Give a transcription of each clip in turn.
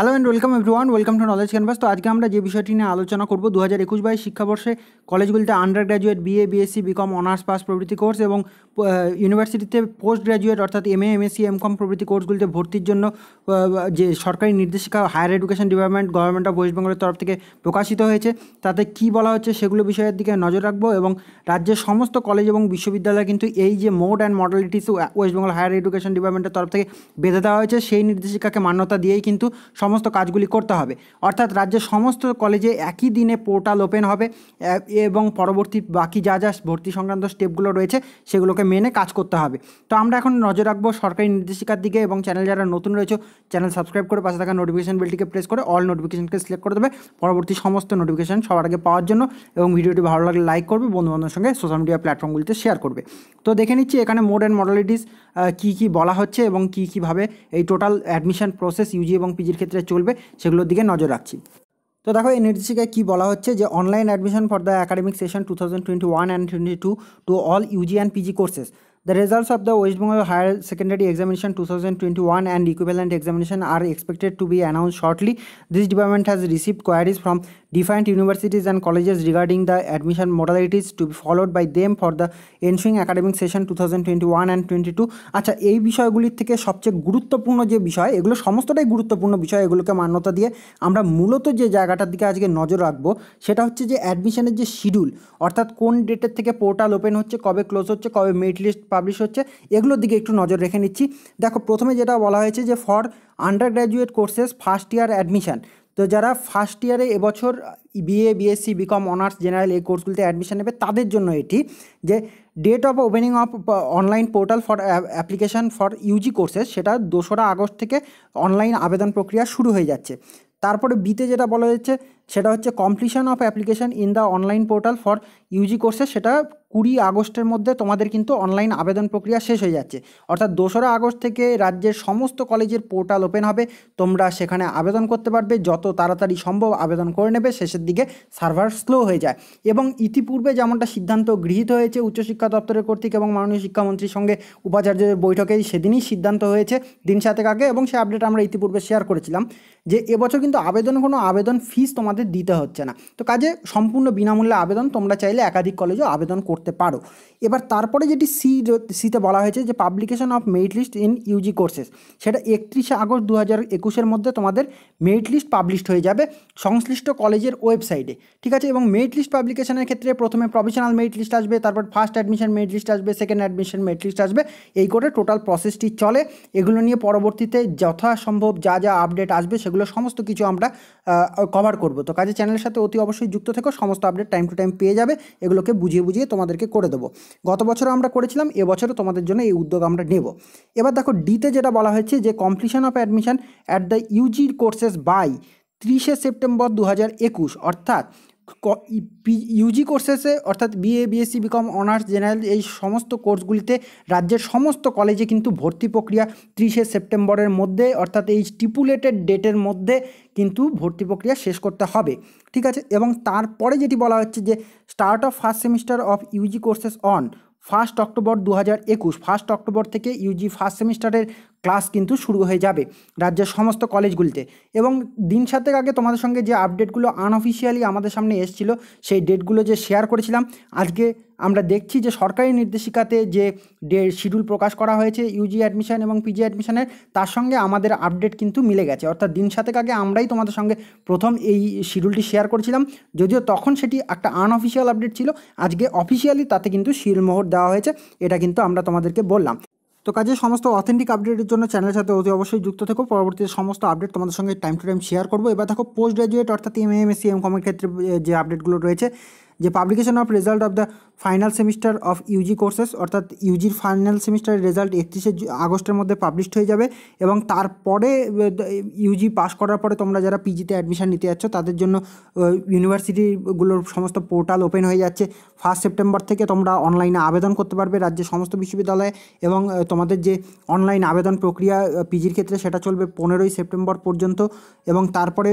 hello and welcome everyone welcome to Knowledge Canvas তো আজকে আমরা যে বিষয়টি নিয়ে আলোচনা করব দু হাজার একুশ বাইশ শিক্ষাবর্ষে কলেজগুলিতে under graduate BA BSc BCom honours pass প্রভৃতি কোর্স এবং ইউনিভার্সিটিতে পোস্ট গ্র্যাজুয়েট অর্থাৎ M A MSc M Com প্রভৃতি কোর্সগুলিতে ভর্তির জন্য যে সরকারি নির্দেশিকা higher education department government of West বেঙ্গলের তরফ থেকে প্রকাশিত হয়েছে তাতে কি বলা হচ্ছে সেগুলো বিষয়ের দিকে নজর রাখবো এবং রাজ্যের সমস্ত কলেজ এবং বিশ্ববিদ্যালয় কিন্তু এই যে mode and modalities West Bengal higher education ডিপার্টমেন্টের তরফ থেকে বেঁধে দেওয়া হয়েছে সেই নির্দেশিকাকে মান্যতা দিয়েই কিন্তু সমস্ত কাজগুলি করতে হবে অর্থাৎ রাজ্যের সমস্ত কলেজে একই দিনে পোর্টাল ওপেন হবে এবং পরবর্তী বাকি যা যা ভর্তি সংক্রান্ত স্টেপগুলো রয়েছে সেগুলোকে মেনে কাজ করতে হবে তো আমরা এখন নজর রাখবো সরকারি নির্দেশিকার দিকে এবং চ্যানেল যারা নতুন রয়েছে চ্যানেল সাবস্ক্রাইব করে পাশে থাকা নোটিফিকেশন বেলটিকে প্রেস করে অল নোটিফিকেশনকে সিলেক্ট করে দেবে পরবর্তী সমস্ত নোটিফিকেশন সবার আগে পাওয়ার জন্য এবং ভিডিওটি ভালো লাগলে লাইক করবে বন্ধুবান্ধবের সঙ্গে সোশ্যাল মিডিয়া প্ল্যাটফর্মগুলিতে শেয়ার করবে তো দেখে নিচ্ছি এখানে মোড অ্যান্ড মডালিটিস কী কী বলা হচ্ছে এবং কী কীভাবে এই টোটাল অ্যাডমিশন প্রসেস ইউজি এবং পিজির ক্ষেত্রে ক্ষেত্রে চলবে সেগুলোর দিকে নজর রাখছি তো দেখো এই নির্দেশিকায় কী বলা হচ্ছে যে online admission for the academic session two thousand twenty one and twenty two to all UG and PG courses the results of the West Bengal higher secondary examination two thousand twenty one and equivalent examination are expected to be announce shortly this department has receive queries from defined universities and colleges regarding the admission modalities to be followed by them for the ensuing academic session 2021 and 22 আচ্ছা এই বিষয়গুলির থেকে সবচেয়ে গুরুত্বপূর্ণ যে বিষয় এগুলো সমস্তটাই গুরুত্বপূর্ণ বিষয় এগুলোকে মান্যতা দিয়ে আমরা মূলত যে জায়গাটার দিকে আজকে নজর রাখবো সেটা হচ্ছে যে অ্যাডমিশনের যে শিডিউল অর্থাৎ কোন ডেটের থেকে পোর্টাল ওপেন হচ্ছে কবে ক্লোজ হচ্ছে কবে মেরিট লিস্ট পাবলিশ হচ্ছে এগুলোর দিকে একটু নজর রেখে নিচ্ছি দেখো প্রথমে যেটা বলা হয়েছে যে for under graduate courses first year admission তো যারা ফার্স্ট ইয়ারে এবছর BA BSc BCom honours general এই কোর্সগুলিতে অ্যাডমিশন নেবে তাদের জন্য এটি যে date of opening of online portal for application for UG courses সেটা দোসরা আগস্ট থেকে অনলাইন আবেদন প্রক্রিয়া শুরু হয়ে যাচ্ছে তারপরে বিতে যেটা বলা হয়েছে সেটা হচ্ছে completion of application in the online portal for UG কোর্সে সেটা কুড়ি আগস্টের মধ্যে তোমাদের কিন্তু অনলাইন আবেদন প্রক্রিয়া শেষ হয়ে যাচ্ছে অর্থাৎ দোসরা আগস্ট থেকে রাজ্যের সমস্ত কলেজের পোর্টাল ওপেন হবে তোমরা সেখানে আবেদন করতে পারবে যত তাড়াতাড়ি সম্ভব আবেদন করে নেবে শেষের দিকে সার্ভার স্লো হয়ে যায় এবং ইতিপূর্বে যেমনটা সিদ্ধান্ত গৃহীত হয়েছে উচ্চশিক্ষা দপ্তরের কর্তৃক এবং মাননীয় শিক্ষামন্ত্রীর সঙ্গে উপাচার্যদের বৈঠকেই সেদিনই সিদ্ধান্ত হয়েছে দিন সাতেক আগে এবং সে আপডেট আমরা ইতিপূর্বে শেয়ার করেছিলাম যে এবছর কিন্তু আবেদন কোনো আবেদন ফিস তোমাদের তোমাদের দিতে হচ্ছে না তো কাজে সম্পূর্ণ বিনামূল্যে আবেদন তোমরা চাইলে একাধিক কলেজেও আবেদন করতে পারো এবার তারপরে যেটি সি সিতে বলা হয়েছে যে publication of merit list in UG courses সেটা একত্রিশে আগস্ট দু হাজার একুশের মধ্যে তোমাদের মেরিট লিস্ট পাবলিশড হয়ে যাবে সংশ্লিষ্ট কলেজের ওয়েবসাইটে ঠিক আছে এবং মেরিট লিস্ট পাবলিকেশনের ক্ষেত্রে প্রথমে প্রফেশনাল মেরিট লিস্ট আসবে তারপর ফার্স্ট অ্যাডমিশন মেরিট লিস্ট আসবে সেকেন্ড অ্যাডমিশন মেরিট লিস্ট আসবে এই করে টোটাল প্রসেসটি চলে এগুলো নিয়ে পরবর্তীতে যথাসম্ভব যা যা আপডেট আসবে সেগুলো সমস্ত কিছু আমরা কভার করব তো কাজে চ্যানেলের সাথে অতি অবশ্যই যুক্ত থেকো সমস্ত আপডেট টাইম টু টাইম পেয়ে যাবে এগুলোকে বুঝিয়ে বুঝিয়ে তোমাদেরকে করে দেবো গত বছরও আমরা করেছিলাম এবছরও তোমাদের জন্য এই উদ্যোগ আমরা নেব এবার দেখো ডিতে যেটা বলা হয়েছে যে completion of admission at the UG courses by তিরিশে সেপ্টেম্বর দু হাজার একুশ অর্থাৎ ইউজি কোর্সেসে অর্থাৎ BA BSc BCom honours general এই সমস্ত কোর্সগুলিতে রাজ্যের সমস্ত কলেজে কিন্তু ভর্তি প্রক্রিয়া ত্রিশে সেপ্টেম্বরের মধ্যে অর্থাৎ এই স্টিপুলেটেড ডেটের মধ্যে কিন্তু ভর্তি প্রক্রিয়া শেষ করতে হবে ঠিক আছে এবং তারপরে যেটি বলা হচ্ছে যে start of first semester of UG courses on first October দু হাজার একুশ ফার্স্ট অক্টোবর থেকে ইউজি ফার্স্ট সেমিস্টারের ক্লাস কিন্তু শুরু হয়ে যাবে রাজ্যের সমস্ত কলেজগুলিতে এবং দিন সাতেক আগে তোমাদের সঙ্গে যে আপডেটগুলো আনঅফিসিয়ালি আমাদের সামনে এসেছিল সেই ডেটগুলো যে শেয়ার করেছিলাম আজকে আমরা দেখছি যে সরকারি নির্দেশিকাতে যে শিডিউল প্রকাশ করা হয়েছে ইউজি অ্যাডমিশন এবং পিজি অ্যাডমিশনের তার সঙ্গে আমাদের আপডেট কিন্তু মিলে গেছে অর্থাৎ দিন সাতেক আগে আমরাই তোমাদের সঙ্গে প্রথম এই শিডিউলটি শেয়ার করেছিলাম যদিও তখন সেটি একটা আনঅফিসিয়াল আপডেট ছিল আজকে অফিসিয়ালি তাতে কিন্তু শিলমোহর দেওয়া হয়েছে এটা কিন্তু আমরা তোমাদেরকে বললাম তো কাজে সমস্ত অথেন্টিক আপডেটের জন্য চ্যানেলের সাথে অতি অবশ্যই যুক্ত থাকো পরবর্তী সমস্ত আপডেট তোমাদের সঙ্গে টাইম টু টাইম শেয়ার করবো এবার দেখো পোস্ট গ্রাজুয়েট অর্থাৎ M M S C M কমের ক্ষেত্রে যে আপডেটগুলো রয়েছে যে publication of result of the final semester of UG courses অর্থাৎ ইউজির ফাইনাল সেমিস্টারের রেজাল্ট একত্রিশে আগস্টের মধ্যে পাবলিশড হয়ে যাবে এবং তারপরে ইউজি পাস করার পরে তোমরা যারা পিজিতে অ্যাডমিশান নিতে যাচ্ছ তাদের জন্য ইউনিভার্সিটিগুলোর সমস্ত পোর্টাল ওপেন হয়ে যাচ্ছে ফার্স্ট সেপ্টেম্বর থেকে তোমরা অনলাইনে আবেদন করতে পারবে রাজ্যের সমস্ত বিশ্ববিদ্যালয়ে এবং তোমাদের যে অনলাইন আবেদন প্রক্রিয়া পিজির ক্ষেত্রে সেটা চলবে পনেরোই সেপ্টেম্বর পর্যন্ত এবং তারপরে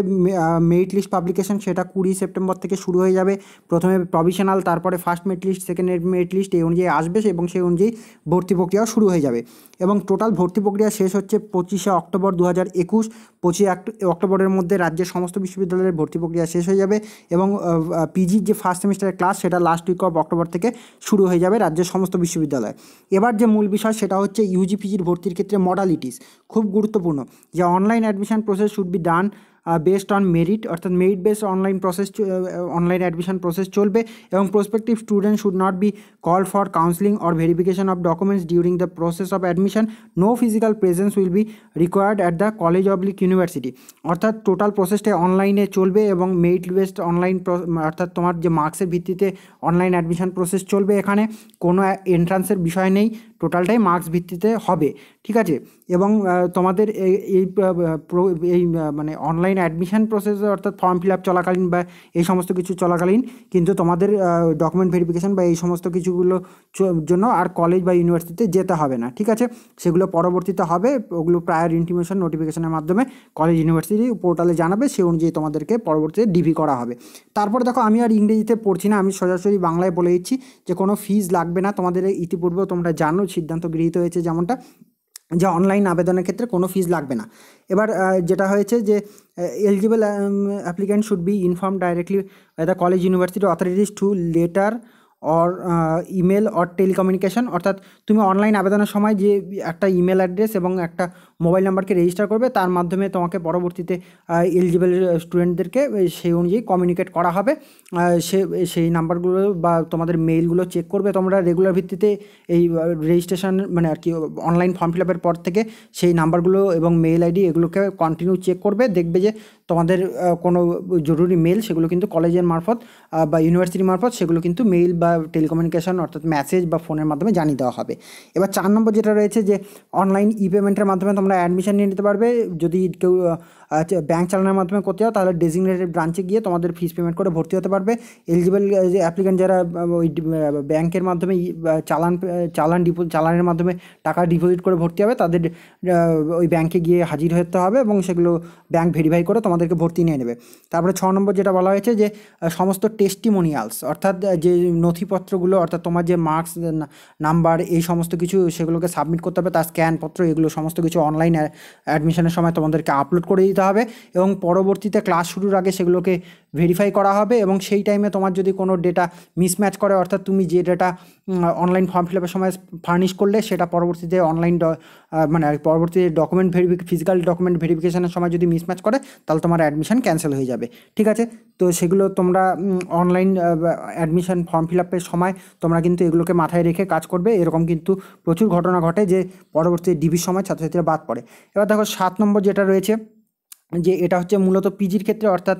মেরিট লিস্ট পাবলিকেশন সেটা কুড়ি সেপ্টেম্বর থেকে শুরু হয়ে যাবে প্রথমে প্রভিশনাল তারপরে first merit list second merit list এই অনুযায়ী আসবে এবং সেই অনুযায়ী ভর্তি প্রক্রিয়াও শুরু হয়ে যাবে এবং টোটাল ভর্তি প্রক্রিয়া শেষ হচ্ছে পঁচিশে অক্টোবর দু হাজার একুশ পঁচিশে অক্টোবরের মধ্যে রাজ্যের সমস্ত বিশ্ববিদ্যালয়ের ভর্তি প্রক্রিয়া শেষ হয়ে যাবে এবং পিজির যে ফার্স্ট সেমিস্টারের ক্লাস সেটা লাস্ট উইক অফ অক্টোবর থেকে শুরু হয়ে যাবে রাজ্যের সমস্ত বিশ্ববিদ্যালয় এবার যে মূল বিষয় সেটা হচ্ছে ইউজি পিজির ভর্তির ক্ষেত্রে মডালিটিস খুব গুরুত্বপূর্ণ যে online admission process should be done based on merit অর্থাৎ merit base online process online admission process চলবে এবং prospective student should not be call for counselling or verification of documents during the process of admission no physical presence will be required at the college অবলিক university অর্থাৎ total প্রসেসটা অনলাইনে চলবে এবং merit based online অর্থাৎ তোমার যে মার্কসের ভিত্তিতে অনলাইন অ্যাডমিশন প্রসেস চলবে এখানে কোনো এন্ট্রান্সের বিষয় নেই টোটালটাই মার্কস ভিত্তিতে হবে ঠিক আছে এবং তোমাদের এই এই মানে অনলাইন অ্যাডমিশান প্রসেস অর্থাৎ ফর্ম ফিল আপ চলাকালীন বা এই সমস্ত কিছু চলাকালীন কিন্তু তোমাদের ডকুমেন্ট ভেরিফিকেশান বা এই সমস্ত কিছুগুলো জন্য আর কলেজ বা ইউনিভার্সিটিতে যেতে হবে না ঠিক আছে সেগুলো পরবর্তীতে হবে ওগুলো প্রায়ার ইন্টিমেশন নোটিফিকেশনের মাধ্যমে কলেজ ইউনিভার্সিটি পোর্টালে জানাবে সেই অনুযায়ী তোমাদেরকে পরবর্তীতে ডিভি করা হবে তারপর দেখো আমি আর ইংরেজিতে পড়ছি না আমি সরাসরি বাংলায় বলে দিচ্ছি যে কোনো ফিজ লাগবে না তোমাদের ইতিপূর্বেও তোমরা জানো সিদ্ধান্ত গৃহীত হয়েছে যেমনটা যে অনলাইন আবেদনের ক্ষেত্রে কোনো ফিজ লাগবে না এবার যেটা হয়েছে যে eligible applicant should be inform directly by the college university authorities to letter or email or telecommunication অর্থাৎ তুমি অনলাইন আবেদনের সময় যে একটা ইমেল অ্যাড্রেস এবং একটা মোবাইল নাম্বারকে রেজিস্টার করবে তার মাধ্যমে তোমাকে পরবর্তীতে এলিজিবল স্টুডেন্টদেরকে সেই অনুযায়ী কমিউনিকেট করা হবে সে সেই নাম্বারগুলো বা তোমাদের মেইলগুলো চেক করবে তোমরা রেগুলার ভিত্তিতে এই রেজিস্ট্রেশন মানে আর কি অনলাইন ফর্ম ফিল আপের পর থেকে সেই নাম্বারগুলো এবং মেইল আইডি এগুলোকে কন্টিনিউ চেক করবে দেখবে যে তোমাদের কোনো জরুরি মেল সেগুলো কিন্তু কলেজের মারফত বা ইউনিভার্সিটির মারফত সেগুলো কিন্তু মেইল বা টেলিকমিউনিকেশন অর্থাৎ মেসেজ বা ফোনের মাধ্যমে জানিয়ে দেওয়া হবে এবার চার নম্বর যেটা রয়েছে যে অনলাইন ই পেমেন্টের মাধ্যমে তোমরা অ্যাডমিশন নিয়ে নিতে পারবে যদি কেউ ব্যাংক আচ্ছা, চালানোর মাধ্যমে করতে হয় তাহলে ডেজিগনেটেড ব্রাঞ্চে গিয়ে তোমাদের ফিস পেমেন্ট করে ভর্তি হতে পারবে এলিজিবল যে অ্যাপ্লিকেন্ট যারা ওই ব্যাংকের মাধ্যমে চালান চালান ডিপো চালানের মাধ্যমে টাকা ডিপোজিট করে ভর্তি হবে তাদের ওই ব্যাংকে গিয়ে হাজির হতে হবে এবং সেগুলো ব্যাংক ভেরিফাই করে তোমাদেরকে ভর্তি নিয়ে নেবে তারপরে ছ নম্বর যেটা বলা হয়েছে যে সমস্ত টেস্টিমোনিয়ালস অর্থাৎ যে নথিপত্রগুলো অর্থাৎ তোমার যে মার্কস নাম্বার এই সমস্ত কিছু সেগুলোকে সাবমিট করতে হবে তার স্ক্যানপত্র এগুলো সমস্ত কিছু অন অনলাইন অ্যাডমিশনের সময় তোমাদেরকে আপলোড করে দিতে হবে এবং পরবর্তীতে ক্লাস শুরুর আগে সেগুলোকে ভেরিফাই করা হবে এবং সেই টাইমে তোমার যদি কোনো ডেটা মিসম্যাচ করে অর্থাৎ তুমি যে ডেটা অনলাইন ফর্ম ফিল আপের সময় ফার্নিশ করলে সেটা পরবর্তীতে অনলাইন মানে পরবর্তীতে ডকুমেন্ট ভেরিফি ফিজিক্যাল ডকুমেন্ট ভেরিফিকেশনের সময় যদি মিসম্যাচ করে তাহলে তোমার অ্যাডমিশন ক্যান্সেল হয়ে যাবে ঠিক আছে তো সেগুলো তোমরা অনলাইন অ্যাডমিশন ফর্ম ফিল আপের সময় তোমরা কিন্তু এগুলোকে মাথায় রেখে কাজ করবে এরকম কিন্তু প্রচুর ঘটনা ঘটে যে পরবর্তী ডিবির সময় ছাত্রছাত্রীরা বাদ করে এবার দেখো সাত নম্বর যেটা রয়েছে যে এটা হচ্ছে মূলত পিজির ক্ষেত্রে অর্থাৎ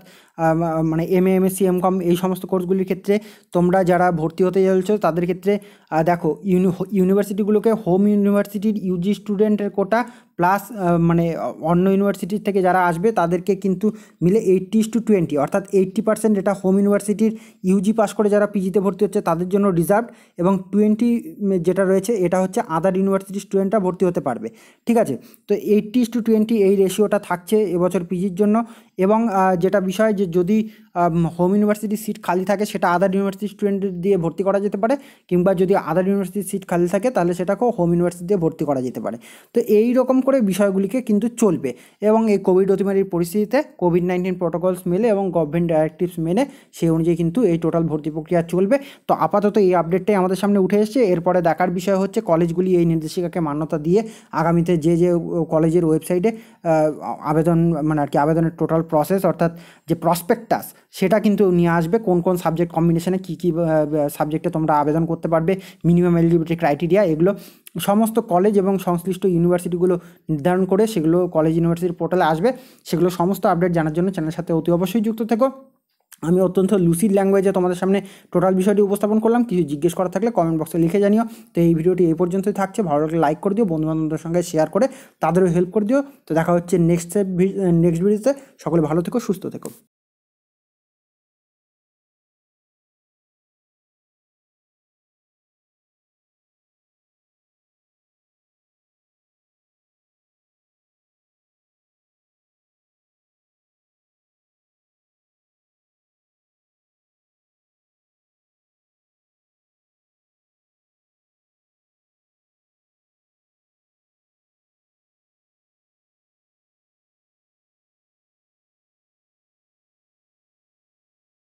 মানে এম এম এসসি এম কম এই সমস্ত কোর্সগুলির ক্ষেত্রে তোমরা যারা ভর্তি হতে চলছ তাদের ক্ষেত্রে দেখো ইউনিভার্সিটিগুলোকে হোম ইউনিভার্সিটির ইউজি স্টুডেন্টের কোটা প্লাস মানে অন্য ইউনিভার্সিটির থেকে যারা আসবে তাদেরকে কিন্তু মিলে এইট্টি টু টোয়েন্টি অর্থাৎ এইট্টি পার্সেন্ট এটা হোম ইউনিভার্সিটির ইউজি পাস করে যারা পিজিতে ভর্তি হচ্ছে তাদের জন্য রিজার্ভ এবং টোয়েন্টি যেটা রয়েছে এটা হচ্ছে আদার ইউনিভার্সিটির স্টুডেন্টরা ভর্তি হতে পারবে ঠিক আছে তো এইট্টি টু টোয়েন্টি এই রেশিওটা থাকছে এবছর পিজির জন্য এবং যেটা বিষয় যে যদি হোম ইউনিভার্সিটির সিট খালি থাকে সেটা আদার ইউনিভার্সিটি স্টুডেন্ট দিয়ে ভর্তি করা যেতে পারে কিংবা যদি আদার ইউনিভার্সিটির সিট খালি থাকে তাহলে সেটাকেও হোম ইউনিভার্সিটি দিয়ে ভর্তি করা যেতে পারে তো এই রকম করে বিষয়গুলিকে কিন্তু চলবে এবং এই কোভিড অতিমারির পরিস্থিতিতে কোভিড নাইন্টিন প্রোটোকলস মেলে এবং গভর্নমেন্ট ডাইরেক্টিভস মেনে সেই অনুযায়ী কিন্তু এই টোটাল ভর্তি প্রক্রিয়া চলবে তো আপাতত এই আপডেটটাই আমাদের সামনে উঠে এসছে এরপরে দেখার বিষয় হচ্ছে কলেজগুলি এই নির্দেশিকাকে মান্যতা দিয়ে আগামীতে যে যে কলেজের ওয়েবসাইটে আবেদন মানে আর কি আবেদনের টোটাল প্রসেস অর্থাৎ যে প্রসপেক্টাস সেটা কিন্তু নিয়ে আসবে কোন কোন সাবজেক্ট কম্বিনেশনে কী কী সাবজেক্টে তোমরা আবেদন করতে পারবে মিনিমাম এলিজিবিলিটি ক্রাইটেরিয়া এগুলো সমস্ত কলেজ এবং সংশ্লিষ্ট ইউনিভার্সিটিগুলো নির্ধারণ করে সেগুলো কলেজ ইউনিভার্সিটির পোর্টালে আসবে সেগুলো সমস্ত আপডেট জানার জন্য চ্যানেলের সাথে অতি অবশ্যই যুক্ত থেকো আমি অত্যন্ত লুসিড ল্যাঙ্গুয়েজে তোমাদের সামনে টোটাল বিষয়টি উপস্থাপন করলাম কিছু জিজ্ঞেস করা থাকলে কমেন্ট বক্সে লিখে জানিও তো এই ভিডিওটি এই পর্যন্তই থাকছে ভালো লাগলে লাইক করে দিও বন্ধুবান্ধবদের সঙ্গে শেয়ার করে তাদেরও হেল্প করে দিও তো দেখা হচ্ছে নেক্সট নেক্সট ভিডিওতে সকলে ভালো থেকো সুস্থ থেকো